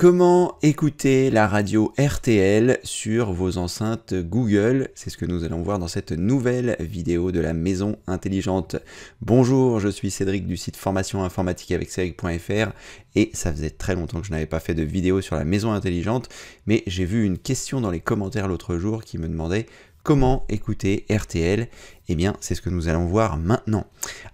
Comment écouter la radio RTL sur vos enceintes Google C'est ce que nous allons voir dans cette nouvelle vidéo de la maison intelligente. Bonjour, je suis Cédric du site formation informatique avec Cédric.fr et ça faisait très longtemps que je n'avais pas fait de vidéo sur la maison intelligente, mais j'ai vu une question dans les commentaires l'autre jour qui me demandait Comment écouter RTL Eh bien, c'est ce que nous allons voir maintenant.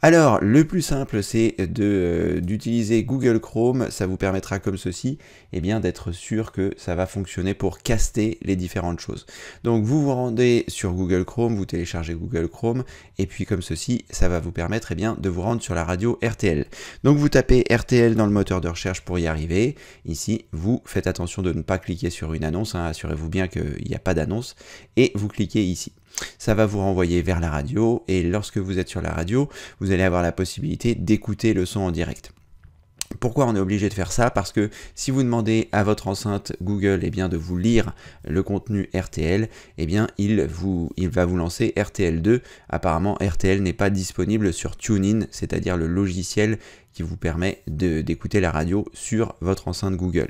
Alors, le plus simple, c'est euh, d'utiliser Google Chrome. Ça vous permettra, comme ceci, eh bien, d'être sûr que ça va fonctionner pour caster les différentes choses. Donc, vous vous rendez sur Google Chrome, vous téléchargez Google Chrome, et puis comme ceci, ça va vous permettre, eh bien, de vous rendre sur la radio RTL. Donc, vous tapez RTL dans le moteur de recherche pour y arriver. Ici, vous faites attention de ne pas cliquer sur une annonce. Hein. Assurez-vous bien qu'il n'y a pas d'annonce, et vous cliquez ici. Ça va vous renvoyer vers la radio et lorsque vous êtes sur la radio, vous allez avoir la possibilité d'écouter le son en direct. Pourquoi on est obligé de faire ça Parce que si vous demandez à votre enceinte Google eh bien, de vous lire le contenu RTL, eh bien, il, vous, il va vous lancer RTL2. Apparemment, RTL n'est pas disponible sur TuneIn, c'est-à-dire le logiciel qui vous permet d'écouter la radio sur votre enceinte Google.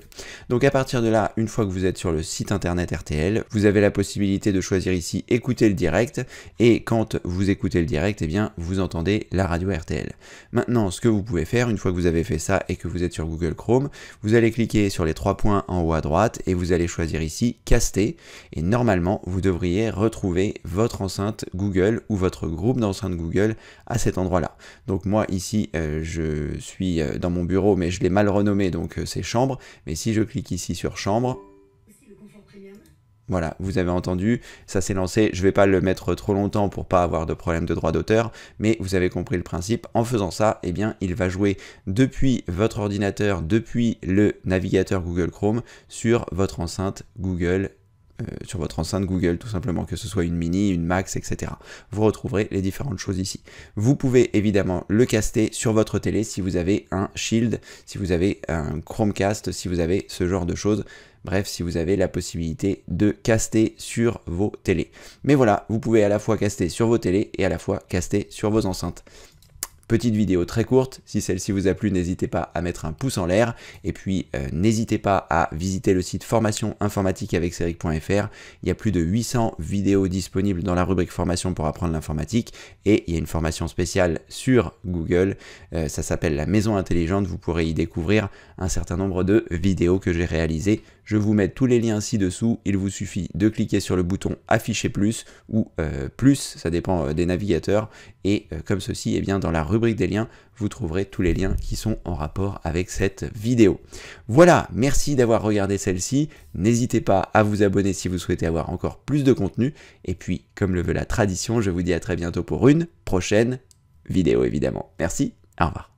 Donc à partir de là, une fois que vous êtes sur le site internet RTL, vous avez la possibilité de choisir ici écouter le direct et quand vous écoutez le direct, et eh bien vous entendez la radio RTL. Maintenant, ce que vous pouvez faire une fois que vous avez fait ça et que vous êtes sur Google Chrome, vous allez cliquer sur les trois points en haut à droite et vous allez choisir ici caster et normalement vous devriez retrouver votre enceinte Google ou votre groupe d'enceinte Google à cet endroit là. Donc moi ici euh, je suis euh, dans mon bureau, mais je l'ai mal renommé, donc euh, c'est chambre. Mais si je clique ici sur chambre, voilà, vous avez entendu, ça s'est lancé, je vais pas le mettre trop longtemps pour pas avoir de problème de droit d'auteur, mais vous avez compris le principe, en faisant ça, et eh bien, il va jouer depuis votre ordinateur, depuis le navigateur Google Chrome, sur votre enceinte Google euh, sur votre enceinte Google tout simplement, que ce soit une mini, une max, etc. Vous retrouverez les différentes choses ici. Vous pouvez évidemment le caster sur votre télé si vous avez un Shield, si vous avez un Chromecast, si vous avez ce genre de choses. Bref, si vous avez la possibilité de caster sur vos télés. Mais voilà, vous pouvez à la fois caster sur vos télés et à la fois caster sur vos enceintes. Petite vidéo très courte, si celle-ci vous a plu, n'hésitez pas à mettre un pouce en l'air et puis euh, n'hésitez pas à visiter le site formation informatique avec Céric.fr. Il y a plus de 800 vidéos disponibles dans la rubrique formation pour apprendre l'informatique et il y a une formation spéciale sur Google. Euh, ça s'appelle la maison intelligente. Vous pourrez y découvrir un certain nombre de vidéos que j'ai réalisées je vous mets tous les liens ci-dessous. Il vous suffit de cliquer sur le bouton afficher plus ou euh, plus, ça dépend euh, des navigateurs. Et euh, comme ceci, eh bien, dans la rubrique des liens, vous trouverez tous les liens qui sont en rapport avec cette vidéo. Voilà, merci d'avoir regardé celle-ci. N'hésitez pas à vous abonner si vous souhaitez avoir encore plus de contenu. Et puis, comme le veut la tradition, je vous dis à très bientôt pour une prochaine vidéo évidemment. Merci, au revoir.